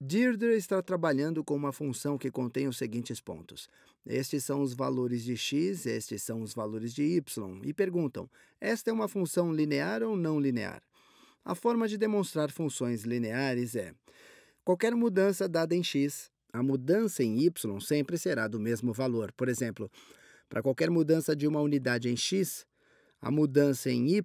Deirdre está trabalhando com uma função que contém os seguintes pontos. Estes são os valores de x, estes são os valores de y, e perguntam: esta é uma função linear ou não linear? A forma de demonstrar funções lineares é: qualquer mudança dada em x, a mudança em y sempre será do mesmo valor. Por exemplo, para qualquer mudança de uma unidade em x, a mudança em y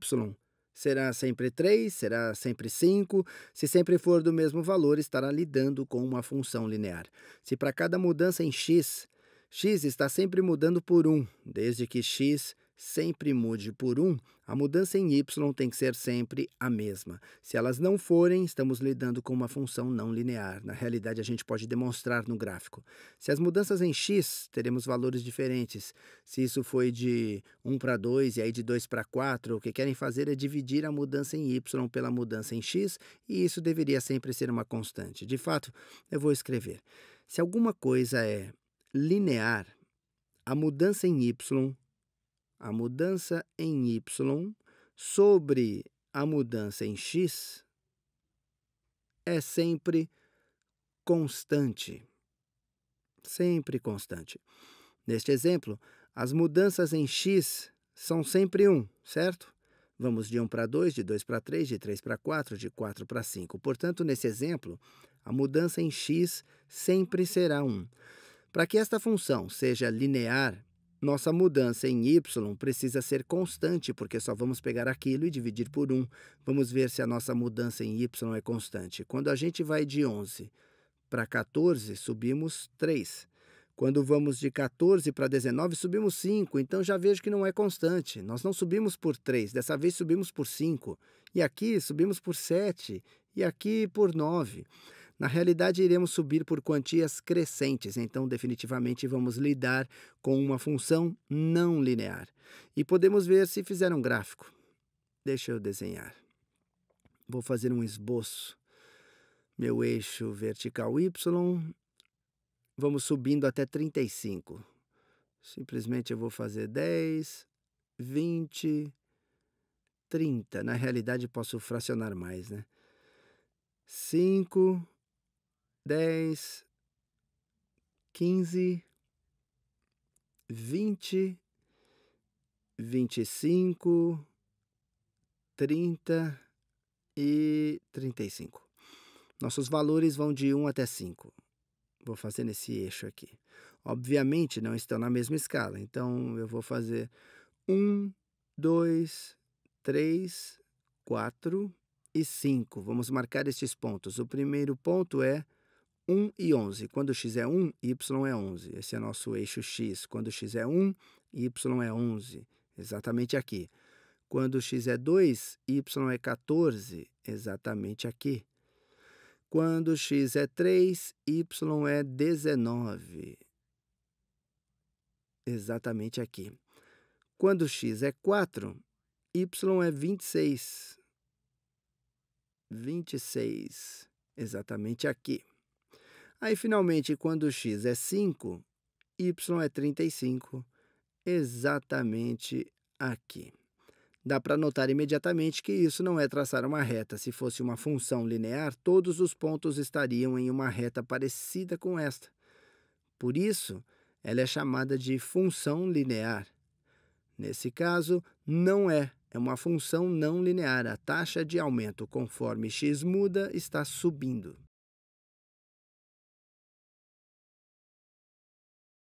Será sempre 3, será sempre 5. Se sempre for do mesmo valor, estará lidando com uma função linear. Se para cada mudança em x, x está sempre mudando por 1, desde que x sempre mude por um, a mudança em y tem que ser sempre a mesma. Se elas não forem, estamos lidando com uma função não linear. Na realidade, a gente pode demonstrar no gráfico. Se as mudanças em x, teremos valores diferentes. Se isso foi de 1 para 2 e aí de 2 para 4, o que querem fazer é dividir a mudança em y pela mudança em x, e isso deveria sempre ser uma constante. De fato, eu vou escrever. Se alguma coisa é linear, a mudança em y a mudança em y sobre a mudança em x é sempre constante. Sempre constante. Neste exemplo, as mudanças em x são sempre 1, certo? Vamos de 1 para 2, de 2 para 3, de 3 para 4, de 4 para 5. Portanto, nesse exemplo, a mudança em x sempre será 1. Para que esta função seja linear nossa mudança em y precisa ser constante, porque só vamos pegar aquilo e dividir por 1. Vamos ver se a nossa mudança em y é constante. Quando a gente vai de 11 para 14, subimos 3. Quando vamos de 14 para 19, subimos 5, então já vejo que não é constante. Nós não subimos por 3, dessa vez subimos por 5, e aqui subimos por 7, e aqui por 9. Na realidade, iremos subir por quantias crescentes, então definitivamente vamos lidar com uma função não linear. E podemos ver se fizer um gráfico. Deixa eu desenhar. Vou fazer um esboço. Meu eixo vertical Y. Vamos subindo até 35. Simplesmente eu vou fazer 10, 20, 30. Na realidade, posso fracionar mais, né? 5, dez, quinze, vinte, vinte e cinco, trinta e trinta e cinco. Nossos valores vão de um até cinco. Vou fazer nesse eixo aqui. Obviamente não estão na mesma escala, então eu vou fazer um, dois, três, quatro e cinco. Vamos marcar estes pontos. O primeiro ponto é 1 e 11. Quando x é 1, y é 11. Esse é nosso eixo x. Quando x é 1, y é 11. Exatamente aqui. Quando x é 2, y é 14. Exatamente aqui. Quando x é 3, y é 19. Exatamente aqui. Quando x é 4, y é 26. 26. Exatamente aqui. Aí, finalmente, quando x é 5, y é 35, exatamente aqui. Dá para notar imediatamente que isso não é traçar uma reta. Se fosse uma função linear, todos os pontos estariam em uma reta parecida com esta. Por isso, ela é chamada de função linear. Nesse caso, não é. É uma função não linear. A taxa de aumento conforme x muda está subindo.